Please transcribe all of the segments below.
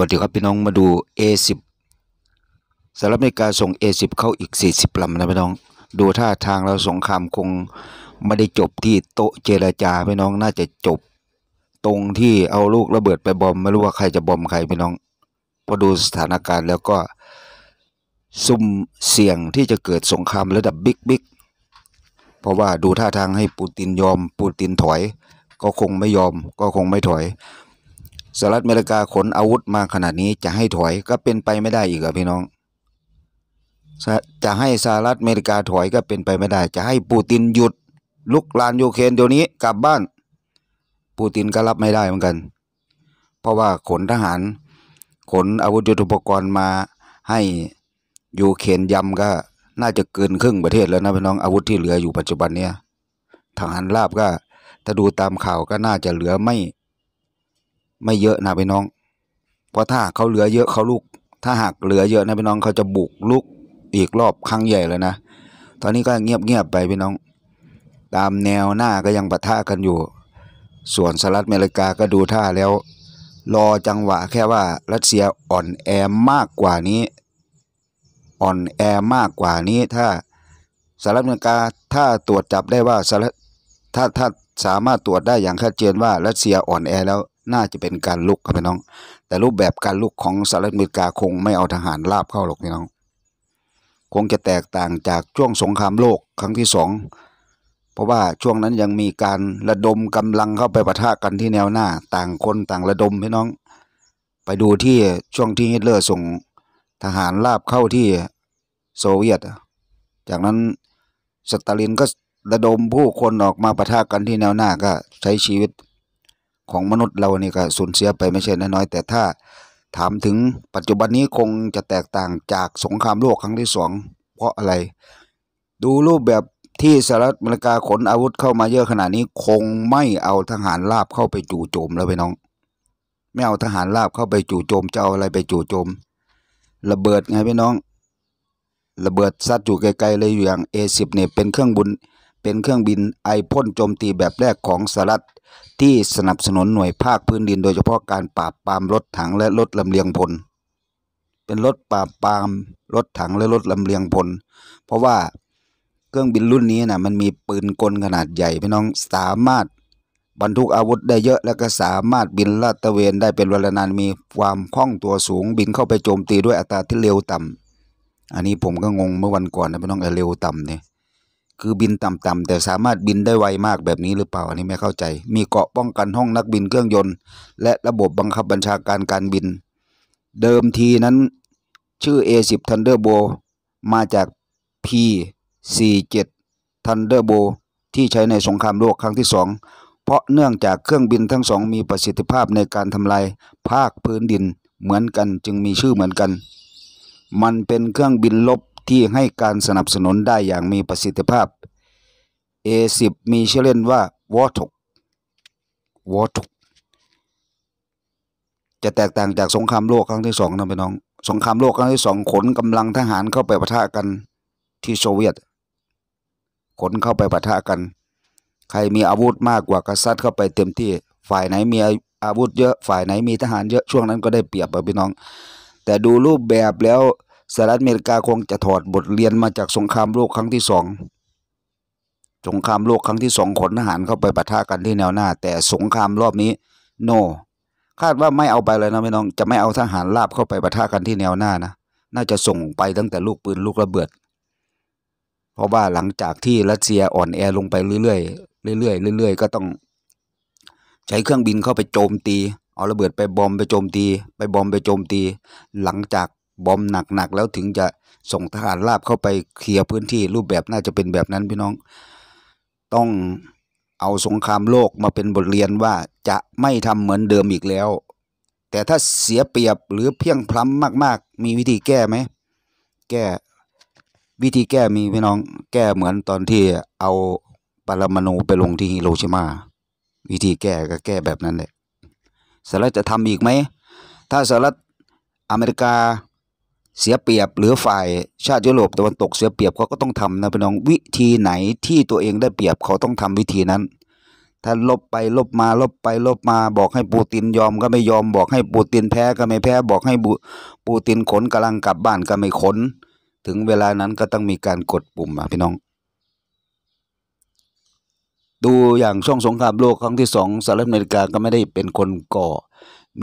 วัสดีครับพี่น้องมาดู A10 สหรัฐอเมริกาส่ง A10 เข้าอีก 40ลำนะพี่น้อง ดูท่าทางเราสงครามคง ไม่ได้จบที่โต๊ะเจรจาพี่น้องน่าจะจบตรงที่เอาลูกระเบิดไปบอมไม่รู้ว่าใครจะบอมใครพี่น้องพอดูสถานการณ์แล้วก็ซุ่มเสี่ยงที่จะเกิดสงครามระดับบิ๊กบิ๊กเพราะว่าดูท่าทางให้ปูตินยอม ปูตินถอย ก็คงไม่ยอมก็คงไม่ถอยสหรัฐอเมริกาขนอาวุธมาขนาดนี้จะให้ถอยก็เป็นไปไม่ได้อีกอะพี่น้อง จะให้สหรัฐอเมริกาถอยก็เป็นไปไม่ได้ จะให้ปูตินหยุดลุกลานยูเครนเดี๋ยวนี้กลับบ้านปูตินก็รับไม่ได้เหมือนกัน เพราะว่าขนทหาร ขนอาวุธยุทโธปกรณ์มาให้ยูเครนยำก็ น่าจะเกินครึ่งประเทศแล้วนะพี่น้อง อาวุธที่เหลืออยู่ปัจจุบันเนี้ยทหารราบก็ถ้าดูตามข่าวก็น่าจะเหลือไม่ไม่เยอะนะพี่น้อง เพราะถ้าเขาเหลือเยอะเขาลูกถ้าหากเหลือเยอะนะพี่น้องเขาจะบุกลุก อีกรอบครั้งใหญ่เลยนะ ตอนนี้ก็เงียบเงียบไปพี่น้อง ตามแนวหน้าก็ยังปะทะกันอยู่ ส่วนสหรัฐอเมริกาก็ดูท่าแล้ว รอจังหวะแค่ว่ารัสเซียอ่อนแอมากกว่านี้ อ่อนแอมากกว่านี้ถ้าสหรัฐอเมริกาถ้าตรวจจับได้ว่าสหรัฐถ้าถ้าสามารถตรวจได้อย่างชัดเจนว่า รัสเซียอ่อนแอแล้วน่าจะเป็นการลุกครับพี่น้อง แต่รูปแบบการลุกของสหรัฐอเมริกาคงไม่เอาทหารลาบเข้าหรอกพี่น้อง คงจะแตกต่างจากช่วงสงครามโลกครั้งที่สอง เพราะว่าช่วงนั้นยังมีการระดมกำลังเข้าไปปะทะกันที่แนวหน้าต่างคนต่างระดมพี่น้อง ไปดูที่ช่วงที่ฮิตเลอร์ส่งทหารลาบเข้าที่โซเวียต จากนั้นสตาลินก็ระดมผู้คนออกมาปะทะกันที่แนวหน้าก็ใช้ชีวิตของมนุษย์เรานี่ก็สูญเสียไปไม่ใช่น้อย แต่ถ้าถามถึงปัจจุบันนี้คงจะแตกต่างจากสงครามโลกครั้งที่สองเพราะอะไร ดูรูปแบบที่สหรัฐอเมริกาขนอาวุธเข้ามาเยอะขนาดนี้คงไม่เอาทหารราบเข้าไปจู่โจมแล้วไปน้องไม่เอาทหารราบเข้าไปจู่โจมจะเอาอะไรไปจู่โจม ระเบิดไงพี่น้อง ระเบิดซัดอยู่ไกลๆเลยอย่าง A10 เนี่ยเป็นเครื่องบุญเป็นเครื่องบินไอพ่นโจมตีแบบแรกของสหรัฐที่สนับสนุนหน่วยภาคพื้นดิน โดยเฉพาะการปราบปรามรถถังและรถลำเลียงพลเป็นรถปราบปรามรถถังและรถลำเลียงพลเพราะว่าเครื่องบินรุ่นนี้นะมันมีปืนกลขนาดใหญ่พี่น้องสามารถบรรทุกอาวุธได้เยอะและก็สามารถบินลาดตระเวนได้เป็นเวลานานมีความคล่องตัวสูงบินเข้าไปโจมตีด้วยอัตราที่เร็วต่ำอันนี้ผมก็งงเมื่อวันก่อนนะพี่น้องเร็วต่ำเนี่ยคือบินต่ำๆแต่สามารถบินได้ไวมากแบบนี้หรือเปล่า อันนี้ไม่เข้าใจ มีเกาะป้องกันห้องนักบินเครื่องยนต์ และระบบบังคับบัญชาการการบิน เดิมทีนั้น ชื่อ A10 Thunderbolt มาจาก P47 Thunderbolt ที่ใช้ในสงครามโลกครั้งที่สองเพราะเนื่องจากเครื่องบินทั้งสองมีประสิทธิภาพในการทำลายภาคพื้นดินเหมือนกัน จึงมีชื่อเหมือนกัน มันเป็นเครื่องบินลบที่ให้การสนับสนุนได้อย่างมีประสิทธิภาพ A10 มีชื่อเล่นว่าวอทุกวอทุกจะแตกต่างจากสงครามโลกครั้งที่สองนะพี่น้อง สงครามโลกครั้งที่สองขนกำลังทหารเข้าไปปะทะกันที่โซเวียต ขนเข้าไปปะทะกัน ใครมีอาวุธมากกว่ากษัตริย์เข้าไปเต็มที่ ฝ่ายไหนมีอาวุธเยอะฝ่ายไหนมีทหารเยอะช่วงนั้นก็ได้เปรียบไปพี่น้อง แต่ดูรูปแบบแล้วสหรัฐอเมริกาคงจะถอดบทเรียนมาจากสงครามโลกครั้งที่สอง สงครามโลกครั้งที่สองขนทหารเข้าไปปะทะกันที่แนวหน้า แต่สงครามรอบนี้ โน คาดว่าไม่เอาไปเลยนะพี่น้องจะไม่เอาทหารลาบเข้าไปปะทะกันที่แนวหน้านะน่าจะส่งไปตั้งแต่ลูกปืนลูกระเบิด เพราะว่าหลังจากที่รัสเซียอ่อนแอลงไปเรื่อยๆเรื่อยๆเรื่อย ๆ ก็ต้อง ใช้เครื่องบินเข้าไปโจมตีเอาระเบิดไปบอมไปโจมตี ไปบอมไปโจมตี หลังจากบอมหนักๆแล้วถึงจะส่งทหารราบเข้าไปเคลียร์พื้นที่รูปแบบน่าจะเป็นแบบนั้นพี่น้อง ต้องเอาสงครามโลกมาเป็นบทเรียนว่าจะไม่ทำเหมือนเดิมอีกแล้ว แต่ถ้าเสียเปรียบหรือเพียงพล้ำมากๆ มีวิธีแก้ไหมแก้วิธีแก้มีพี่น้อง แก้เหมือนตอนที่เอาปรมาณูไปลงที่ฮิโรชิมาวิธีแก้ก็แก้แบบนั้นแหละสหรัฐจะทำอีกไหมถ้าสหรัฐอเมริกาเสียเปรียบหรือฝ่ายชาติยุโรปตะวันตกเสียเปรียบเขาก็ต้องทำนะพี่น้องวิธีไหนที่ตัวเองได้เปรียบเขาต้องทำวิธีนั้น ถ้าลบไปลบมาลบไป ลบมาบอกให้ปูตินยอมก็ไม่ยอมบอกให้ปูตินแพ้ก็ไม่แพ้บอกให้ปูตินขนกำลังกลับบ้านก็ไม่ขนถึงเวลานั้นก็ต้องมีการกดปุ่มอ่ะพี่น้อง ดูอย่างช่วงสงครามโลกครั้งที่สองสหรัฐอเมริกาก็ไม่ได้เป็นคนก่อ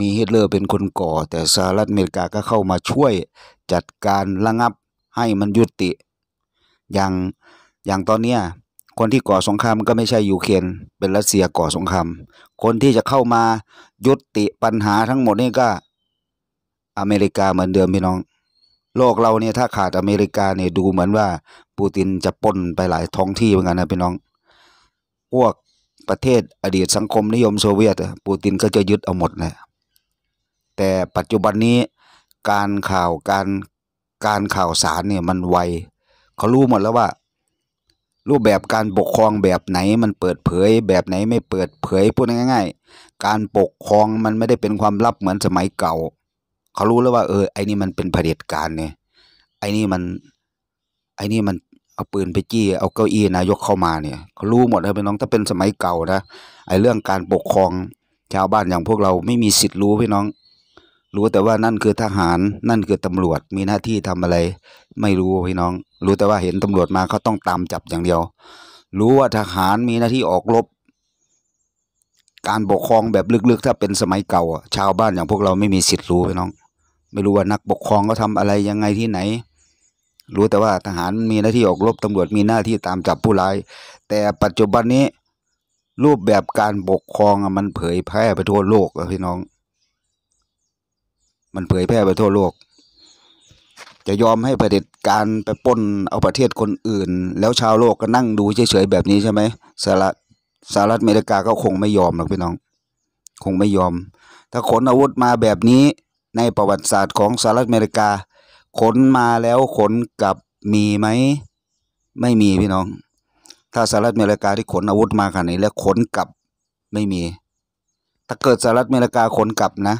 มีฮิตเลอร์เป็นคนก่อ แต่สหรัฐอเมริกาก็เข้ามาช่วยจัดการระงับให้มันยุติ อย่างอย่างตอนเนี้ยคนที่ก่อสงครามก็ไม่ใช่ยูเครนเป็นรัสเซียก่อสงครามคนที่จะเข้ามายุติปัญหาทั้งหมดนี่ ก็อเมริกาเหมือนเดิมพี่น้อง โลกเราเนี่ยถ้าขาดอเมริกาเนี่ยดูเหมือนว่าปูตินจะปนไปหลายท้องที่เหมือนกันนะพี่น้อง พวกประเทศอดีตสังคมนิยมโซเวียตปูตินก็จะยึดเอาหมดนะแต่ปัจจุบันนี้การข่าวการการข่าวสารเนี่ยมันไวเขารู้หมดแล้วว่า รูปแบบการปกครองแบบไหนมันเปิดเผยแบบไหนไม่เปิดเผยพูดง่าย ๆ การปกครองมันไม่ได้เป็นความลับเหมือนสมัยเก่าเขารู้แล้วว่า เออไอ้นี่มันเป็นเผด็จการเนี่ย ไอ้นี่มันไอ้นี่มันเอาปืนไปจี้เอาเก้าอี้นายกเข้ามาเนี่ยเขารู้หมดเลยพี่น้องถ้าเป็นสมัยเก่านะไอ้เรื่องการปกครองชาวบ้านอย่างพวกเราไม่มีสิทธิ์รู้พี่น้องรู้แต่ว่านั่นคือทหารนั่นคือตำรวจมีหน้าที่ทำอะไร ไม่รู้พี่น้อง รู้แต่ว่าเห็นตำรวจมาเขาต้องตามจับอย่างเดียว รู้ว่าทหารมีหน้าที่ออกรบ การปกครองแบบลึกๆ ถ้าเป็นสมัยเก่าชาวบ้านอย่างพวกเราไม่มีสิทธิ์รู้พี่น้อง ไม่รู้ว่านักปกครองเขาทาอะไรยังไงที่ไหน รู้แต่ว่าทหารมีหน้าที่ออกรบตำรวจมีหน้าที่ตามจับผู้ร้าย แต่ปัจจุบันนี้ รูปแบบการปกครองมันเผยแพร่ไปทั่วโลกพี่น้องมันเผยแพร่ไปทั่วโลก จะยอมให้ประเผด็จการไปป้นเอาประเทศคนอื่น แล้วชาวโลกก็นั่งดูเฉยๆแบบนี้ใช่ไหมสหรัฐสหรัฐอเมริกาก็คงไม่ยอมหรอกพี่น้อง คงไม่ยอม ถ้าขนอาวุธมาแบบนี้ในประวัติศาสตร์ของสหรัฐอเมริกา ขนมาแล้วขนกลับมีไหมไม่มีพี่น้อง ถ้าสหรัฐอเมริกาที่ขนอาวุธมาขนาดนี้แล้วขนกลับไม่มี ถ้าเกิดสหรัฐอเมริกาขนกลับนะ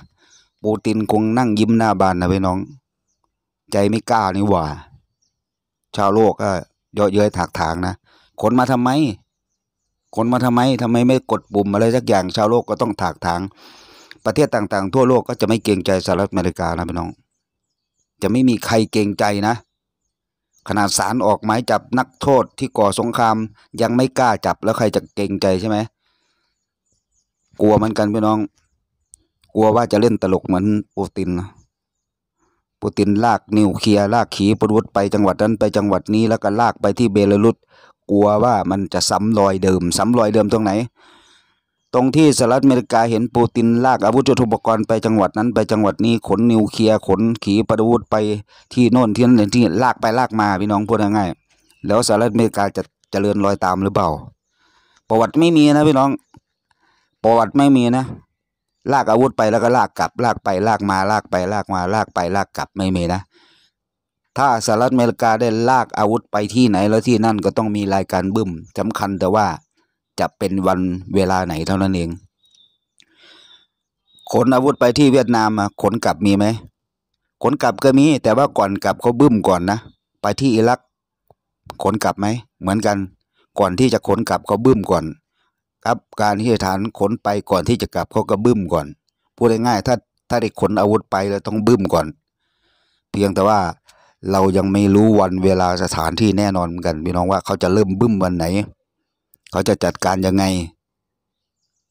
ปูตินคงนั่งยิ้มหน้าบานนะพี่น้อง ใจไม่กล้านี่หว่าชาวโลกก็เยอะเย้ยถากถางนะคนมาทำไม คนมาทำไม ทำไมไม่กดปุ่มอะไรสักอย่าง ชาวโลกก็ต้องถากถาง ประเทศต่างๆทั่วโลก ก็จะไม่เกรงใจสหรัฐอเมริกานะพี่น้อง จะไม่มีใครเกรงใจนะขนาดศาลออกหมายจับนักโทษที่ก่อสงคราม ยังไม่กล้าจับ แล้วใครจะเกรงใจใช่ไหมกลัวเหมือนกันพี่น้องกลัวว่าจะเล่นตลกเหมือนปูตินปูตินลากนิวเคลียร์ลากขีปวุธไปจังหวัดนั้นไปจังหวัดนี้แล้วก็ลากไปที่เบลารุส กลัวว่ามันจะซ้ำรอยเดิมซ้ำรอยเดิมตรงไหน ตรงที่สหรัฐอเมริกาเห็นปูตินลากอาวุธยุทโธปกรณ์ไปจังหวัดนั้นไปจังหวัดนี้ขนนิวเคลียร์ขนขีปนาวุธไปที่โน่นที่นั่นที่ลากไปลากมาพี่น้องพูดง่ายๆแล้วสหรัฐอเมริกาจะจะเจริญรอยตามหรือเปล่า ประวัติไม่มีนะพี่น้องประวัติไม่มีนะลากอาวุธไปแล้วก็ลากกลับ ลากไปลากมาลากไป ลากมาลากไปลากกลับไม่มีนะ ถ้าสหรัฐอเมริกาได้ลากอาวุธไปที่ไหนแล้วที่นั่นก็ต้องมีรายการบึ้มสำคัญแต่ว่าจะเป็นวันเวลาไหนเท่านั้นเอง ขนอาวุธไปที่เวียดนามมาขนกลับมีไหมขนกลับก็มี แต่ว่าก่อนกลับเขาบึ้มก่อนนะไปที่อิรักขนกลับไหมเหมือนกันก่อนที่จะขนกลับเขาบึ้มก่อนครับการที่ฐานขนไปก่อนที่จะกลับเขาก็บึ้มก่อน พูดง่ายๆถ้าถ้าได้ขนอาวุธไปแล้วต้องบึ้มก่อน เพียงแต่ว่าเรายังไม่รู้วันเวลาสถานที่แน่นอนกันพี่น้องว่าเขาจะเริ่มบึ้มวันไหน เขาจะจัดการยังไง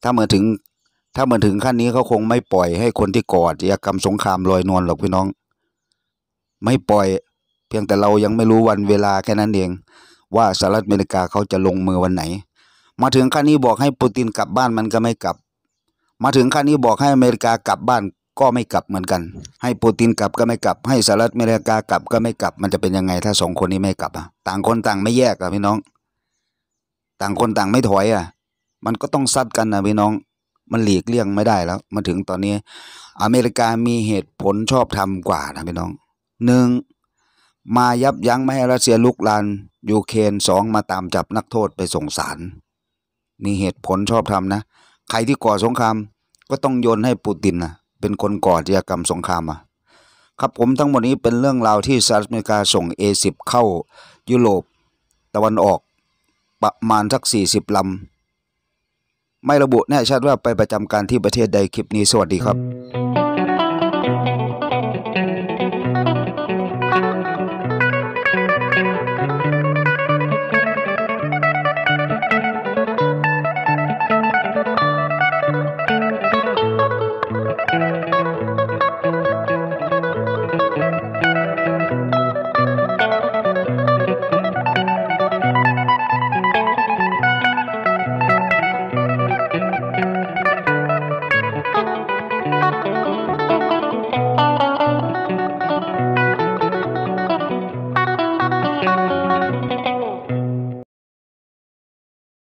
ถ้ามาถึงถ้ามาถึงขั้นนี้เขาคงไม่ปล่อยให้คนที่กอจิยกรรมสงครามลอยนวลหรอกพี่น้อง ไม่ปล่อย เพียงแต่เรายังไม่รู้วันเวลาแค่นั้นเองว่าสหรัฐอเมริกาเขาจะลงมือวันไหนมาถึงขั้นนี้บอกให้ปูตินกลับบ้านมันก็ไม่กลับ มาถึงขั้นนี้บอกให้อเมริกากลับบ้านก็ไม่กลับเหมือนกัน ให้ปูตินกลับก็ไม่กลับ ให้สหรัฐอเมริกากลับก็ไม่กลับ มันจะเป็นยังไง ถ้าสองคนนี้ไม่กลับอ่ะ ต่างคนต่างไม่แยกอ่ะพี่น้อง ต่างคนต่างไม่ถอยอ่ะ มันก็ต้องซัดกันนะพี่น้อง มันหลีกเลี่ยงไม่ได้แล้ว มาถึงตอนนี้ อเมริกามีเหตุผลชอบทำกว่านะพี่น้อง หนึ่ง มายับยั้งไม่ให้รัสเซียลุกลานยูเครนสองมาตามจับนักโทษไปส่งศาลมีเหตุผลชอบทำนะ ใครที่ก่อสงครามก็ต้องโยนให้ปูตินนะเป็นคนก่อจิกรรมสงครามอ่ะครับผมทั้งหมดนี้เป็นเรื่องราวที่สหรัฐอเมริกาส่ง A10 เข้ายุโรป ตะวันออกประมาณสัก 40 ลำ ไม่ระบุแน่ชัดว่าไปประจำการที่ประเทศใดคลิปนี้สวัสดีครับ